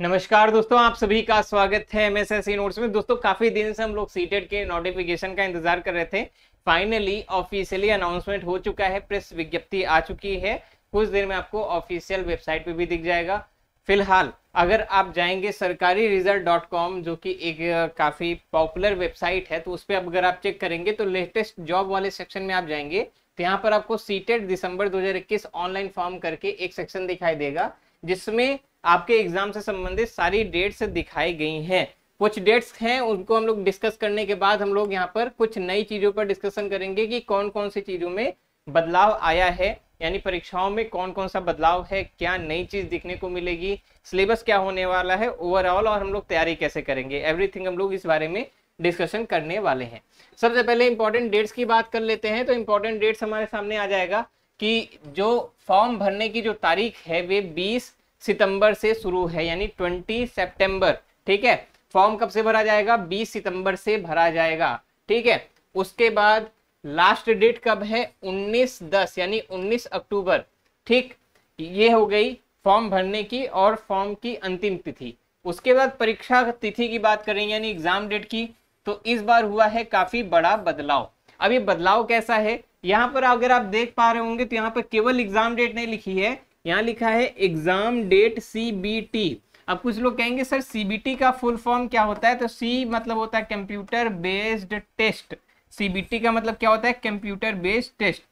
नमस्कार दोस्तों आप सभी का स्वागत है एम एस एस नोट्स में दोस्तों काफी दिन से हम लोग सीटेड के नोटिफिकेशन का इंतजार कर रहे थे फाइनली ऑफिशियली अनाउंसमेंट हो चुका है प्रेस विज्ञप्ति आ चुकी है कुछ देर में आपको ऑफिशियल वेबसाइट पे भी दिख जाएगा फिलहाल अगर आप जाएंगे सरकारी रिजल्ट डॉट कॉम जो कि एक काफ़ी पॉपुलर वेबसाइट है तो उस पर अगर आप चेक करेंगे तो लेटेस्ट जॉब वाले सेक्शन में आप जाएंगे तो यहाँ पर आपको सीटेड दिसंबर 2021 ऑनलाइन फॉर्म करके एक सेक्शन दिखाई देगा जिसमें आपके एग्जाम से संबंधित सारी डेट्स दिखाई गई हैं कुछ डेट्स हैं उनको हम लोग डिस्कस करने के बाद हम लोग यहाँ पर कुछ नई चीज़ों पर डिस्कशन करेंगे कि कौन कौन सी चीज़ों में बदलाव आया है यानी परीक्षाओं में कौन कौन सा बदलाव है क्या नई चीज़ दिखने को मिलेगी सिलेबस क्या होने वाला है ओवरऑल और हम लोग तैयारी कैसे करेंगे एवरीथिंग हम लोग इस बारे में डिस्कशन करने वाले हैं सबसे पहले इंपॉर्टेंट डेट्स की बात कर लेते हैं तो इंपॉर्टेंट डेट्स हमारे सामने आ जाएगा कि जो फॉर्म भरने की जो तारीख है वे बीस सितंबर से शुरू है यानी 20 सितंबर ठीक है फॉर्म कब से भरा जाएगा 20 सितंबर से भरा जाएगा ठीक है उसके बाद लास्ट डेट कब है 19 दस यानी 19 अक्टूबर ठीक ये हो गई फॉर्म भरने की और फॉर्म की अंतिम तिथि उसके बाद परीक्षा तिथि की बात करें यानी एग्जाम डेट की तो इस बार हुआ है काफी बड़ा बदलाव अब ये बदलाव कैसा है यहाँ पर अगर आप देख पा रहे होंगे तो यहाँ पर केवल एग्जाम डेट नहीं लिखी है यहाँ लिखा है एग्जाम डेट सीबीटी अब कुछ लोग कहेंगे सर सीबीटी का फुल फॉर्म क्या होता है तो सी मतलब होता है कंप्यूटर बेस्ड टेस्ट सीबीटी का मतलब क्या होता है कंप्यूटर बेस्ड टेस्ट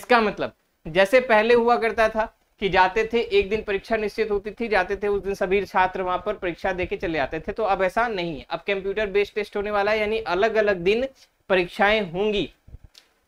इसका मतलब जैसे पहले हुआ करता था कि जाते थे एक दिन परीक्षा निश्चित होती थी जाते थे उस दिन सभी छात्र वहां पर परीक्षा देके चले आते थे तो अब ऐसा नहीं है अब कंप्यूटर बेस्ड टेस्ट होने वाला है यानी अलग अलग दिन परीक्षाएं होंगी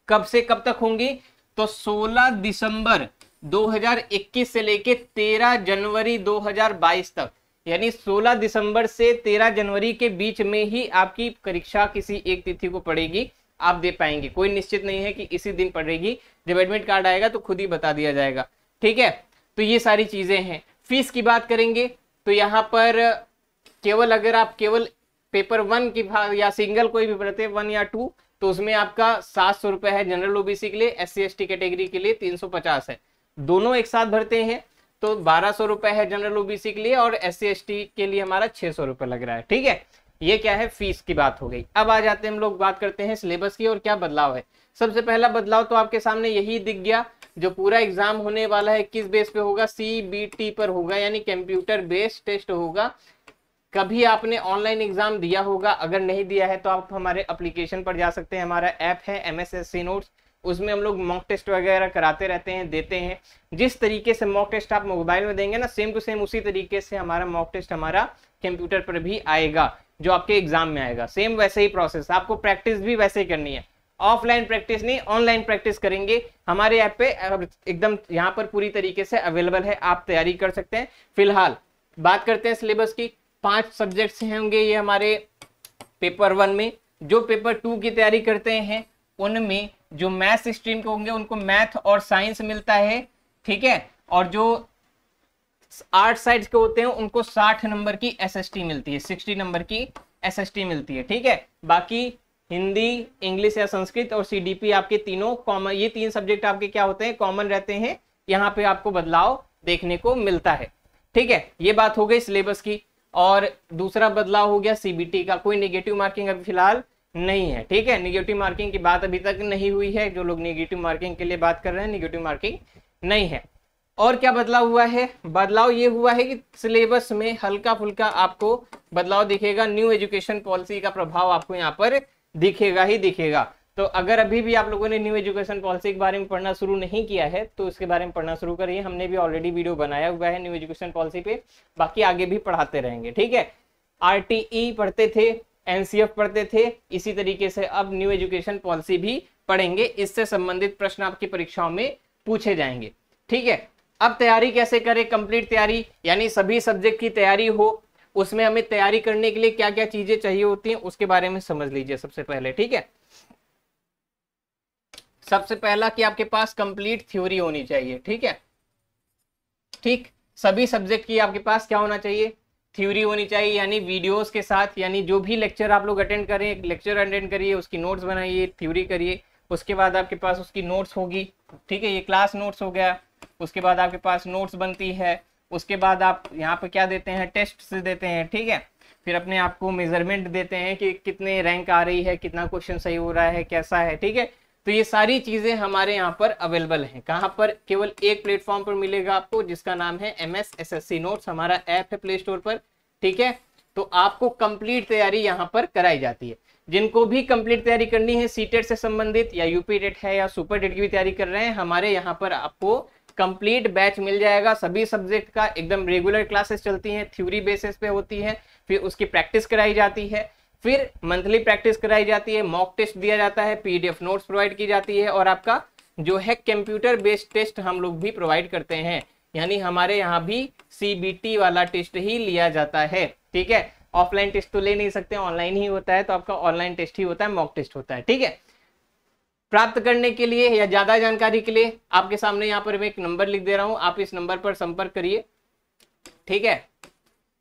कब से कब तक होंगी तो 16 दिसंबर 2021 से लेके 13 जनवरी 2022 तक यानी 16 दिसंबर से 13 जनवरी के बीच में ही आपकी परीक्षा किसी एक तिथि को पड़ेगी आप दे पाएंगे कोई निश्चित नहीं है कि इसी दिन पड़ेगी जब एडमिट कार्ड आएगा तो खुद ही बता दिया जाएगा ठीक है तो ये सारी चीज़ें हैं फीस की बात करेंगे तो यहाँ पर केवल अगर आप केवल पेपर वन की या सिंगल कोई भी पढ़ते वन या टू तो उसमें आपका सात सौ रुपये है जनरल ओबीसी के लिए एस सी कैटेगरी के लिए तीन सौ पचास है दोनों एक साथ भरते हैं तो बारह सौ रुपए है जनरल ओबीसी के लिए और एस सी के लिए हमारा छह सौ रुपए लग रहा है ठीक है ये क्या है फीस की बात हो गई अब आ जाते हैं हम लोग बात करते हैं सिलेबस की और क्या बदलाव है सबसे पहला बदलाव तो आपके सामने यही दिख गया जो पूरा एग्जाम होने वाला है किस बेस पे होगा सी बी टी पर होगा यानी कंप्यूटर बेस्ड टेस्ट होगा कभी आपने ऑनलाइन एग्जाम दिया होगा अगर नहीं दिया है तो आप हमारे एप्लीकेशन पर जा सकते हैं हमारा ऐप है M S S C notes उसमें हम लोग मॉक टेस्ट वगैरह कराते रहते हैं देते हैं जिस तरीके से मॉक टेस्ट आप मोबाइल में देंगे ना सेम टू सेम उसी तरीके से हमारा मॉक टेस्ट हमारा कंप्यूटर पर भी आएगा जो आपके एग्जाम में आएगा सेम वैसे ही प्रोसेस आपको प्रैक्टिस भी वैसे ही करनी है ऑफलाइन प्रैक्टिस नहीं ऑनलाइन प्रैक्टिस करेंगे हमारे ऐप पे एकदम यहाँ पर पूरी तरीके से अवेलेबल है आप तैयारी कर सकते हैं फिलहाल बात करते हैं सिलेबस की पांच सब्जेक्ट्स होंगे ये हमारे पेपर वन में जो पेपर टू की तैयारी करते हैं उनमें जो मैथ्स स्ट्रीम के होंगे उनको मैथ और साइंस मिलता है ठीक है और जो आर्ट साइड के होते हैं उनको 60 नंबर की एसएसटी मिलती है 60 नंबर की एसएसटी मिलती है ठीक है बाकी हिंदी इंग्लिश या संस्कृत और सीडीपी आपके तीनों कॉमन ये तीन सब्जेक्ट आपके क्या होते हैं कॉमन रहते हैं यहाँ पे आपको बदलाव देखने को मिलता है ठीक है ये बात हो गई सिलेबस की और दूसरा बदलाव हो गया सीबीटी का कोई नेगेटिव मार्किंग अभी फिलहाल नहीं है ठीक है निगेटिव मार्किंग की बात अभी तक नहीं हुई है जो लोग निगेटिव मार्किंग के लिए बात कर रहे हैं निगेटिव मार्किंग नहीं है और क्या बदलाव हुआ है बदलाव ये हुआ है कि सिलेबस में हल्का फुल्का आपको बदलाव दिखेगा न्यू एजुकेशन पॉलिसी का प्रभाव आपको यहाँ पर दिखेगा ही दिखेगा तो अगर अभी भी आप लोगों ने न्यू एजुकेशन पॉलिसी के बारे में पढ़ना शुरू नहीं किया है तो उसके बारे में पढ़ना शुरू करिए हमने भी ऑलरेडी वीडियो बनाया हुआ है न्यू एजुकेशन पॉलिसी पे बाकी आगे भी पढ़ाते रहेंगे ठीक है आर e पढ़ते थे एनसीएफ पढ़ते थे इसी तरीके से अब न्यू एजुकेशन पॉलिसी भी पढ़ेंगे इससे संबंधित प्रश्न आपकी परीक्षाओं में पूछे जाएंगे ठीक है अब तैयारी कैसे करें कंप्लीट तैयारी यानी सभी सब्जेक्ट की तैयारी हो उसमें हमें तैयारी करने के लिए क्या क्या चीजें चाहिए होती हैं उसके बारे में समझ लीजिए सबसे पहले ठीक है सबसे पहला कि आपके पास कंप्लीट थ्योरी होनी चाहिए ठीक है ठीक सभी सब्जेक्ट की आपके पास क्या होना चाहिए थ्योरी होनी चाहिए यानी वीडियोस के साथ यानी जो भी लेक्चर आप लोग अटेंड करें लेक्चर अटेंड करिए उसकी नोट्स बनाइए थ्योरी करिए उसके बाद आपके पास उसकी नोट्स होगी ठीक है ये क्लास नोट्स हो गया उसके बाद आपके पास नोट्स बनती है उसके बाद आप यहाँ पर क्या देते हैं टेस्ट देते हैं ठीक है फिर अपने आप को मेजरमेंट देते हैं कि कितने रैंक आ रही है कितना क्वेश्चन सही हो रहा है कैसा है ठीक है तो ये सारी चीजें हमारे यहाँ पर अवेलेबल हैं कहाँ पर केवल एक प्लेटफॉर्म पर मिलेगा आपको जिसका नाम है M S S S C notes हमारा ऐप है प्ले स्टोर पर ठीक है तो आपको कंप्लीट तैयारी यहाँ पर कराई जाती है जिनको भी कंप्लीट तैयारी करनी है सी टेट e से संबंधित या यूपी टेट है या सुपर टेट की भी तैयारी कर रहे हैं हमारे यहाँ पर आपको कंप्लीट बैच मिल जाएगा सभी सब्जेक्ट का एकदम रेगुलर क्लासेस चलती हैं थ्योरी बेसिस पे होती है फिर उसकी प्रैक्टिस कराई जाती है फिर मंथली प्रैक्टिस कराई जाती है मॉक टेस्ट दिया जाता है पीडीएफ नोट्स प्रोवाइड की जाती है और आपका जो है कंप्यूटर बेस्ड टेस्ट हम लोग भी प्रोवाइड करते हैं यानी हमारे यहाँ भी सीबीटी वाला टेस्ट ही लिया जाता है ठीक है ऑफलाइन टेस्ट तो ले नहीं सकते ऑनलाइन ही होता है तो आपका ऑनलाइन टेस्ट ही होता है मॉक टेस्ट होता है ठीक है प्राप्त करने के लिए या ज्यादा जानकारी के लिए आपके सामने यहाँ पर मैं एक नंबर लिख दे रहा हूँ आप इस नंबर पर संपर्क करिए ठीक है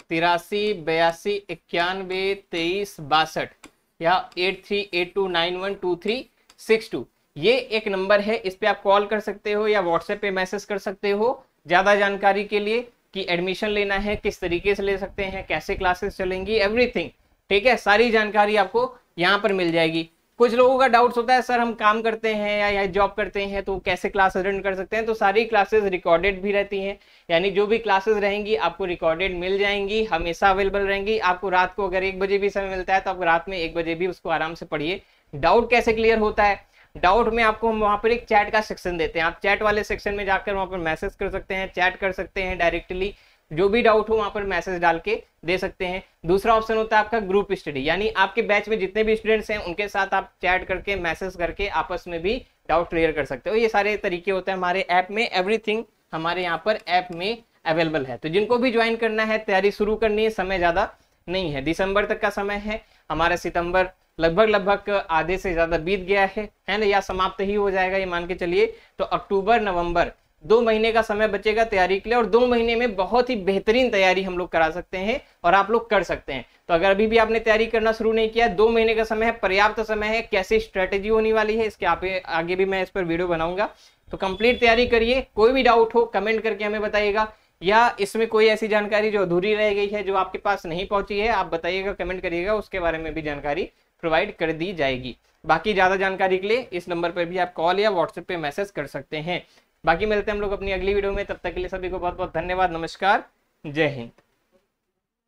तिरासी बयासी इक्यानवे तेईस बासठ या eight three eight two nine one two three six two ये एक नंबर है इस पर आप कॉल कर सकते हो या व्हाट्सएप पे मैसेज कर सकते हो ज़्यादा जानकारी के लिए कि एडमिशन लेना है किस तरीके से ले सकते हैं कैसे क्लासेस चलेंगी एवरीथिंग ठीक है सारी जानकारी आपको यहाँ पर मिल जाएगी कुछ लोगों का डाउट्स होता है सर हम काम करते हैं या, या जॉब करते हैं तो कैसे क्लास अटेंड कर सकते हैं तो सारी क्लासेस रिकॉर्डेड भी रहती हैं यानी जो भी क्लासेस रहेंगी आपको रिकॉर्डेड मिल जाएंगी हमेशा अवेलेबल रहेंगी आपको रात को अगर एक बजे भी समय मिलता है तो आप रात में एक बजे भी उसको आराम से पढ़िए डाउट कैसे क्लियर होता है डाउट में आपको हम वहाँ पर एक चैट का सेक्शन देते हैं आप चैट वाले सेक्शन में जाकर वहाँ पर मैसेज कर सकते हैं चैट कर सकते हैं डायरेक्टली जो भी डाउट हो वहाँ पर मैसेज डाल के दे सकते हैं दूसरा ऑप्शन होता है आपका ग्रुप स्टडी यानी आपके बैच में जितने भी स्टूडेंट्स हैं उनके साथ आप चैट करके मैसेज करके आपस में भी डाउट क्लियर कर सकते हो ये सारे तरीके होते हैं हमारे ऐप में एवरीथिंग हमारे यहाँ पर ऐप में अवेलेबल है तो जिनको भी ज्वाइन करना है तैयारी शुरू करनी है समय ज़्यादा नहीं है दिसंबर तक का समय है हमारा सितंबर लगभग लगभग आधे से ज़्यादा बीत गया है है ना या समाप्त ही हो जाएगा ये मान के चलिए तो अक्टूबर नवंबर दो महीने का समय बचेगा तैयारी के लिए और दो महीने में बहुत ही बेहतरीन तैयारी हम लोग करा सकते हैं और आप लोग कर सकते हैं तो अगर अभी भी आपने तैयारी करना शुरू नहीं किया दो महीने का समय है पर्याप्त समय है कैसे स्ट्रेटेजी होने वाली है इसके आगे आगे भी मैं इस पर वीडियो बनाऊंगा तो कंप्लीट तैयारी करिए कोई भी डाउट हो कमेंट करके हमें बताइएगा या इसमें कोई ऐसी जानकारी जो अधूरी रह गई है जो आपके पास नहीं पहुंची है आप बताइएगा कमेंट करिएगा उसके बारे में भी जानकारी प्रोवाइड कर दी जाएगी बाकी ज़्यादा जानकारी के लिए इस नंबर पर भी आप कॉल या व्हाट्सएप पे मैसेज कर सकते हैं बाकी मिलते हैं हम लोग अपनी अगली वीडियो में तब तक के लिए सभी को बहुत बहुत धन्यवाद नमस्कार जय हिंद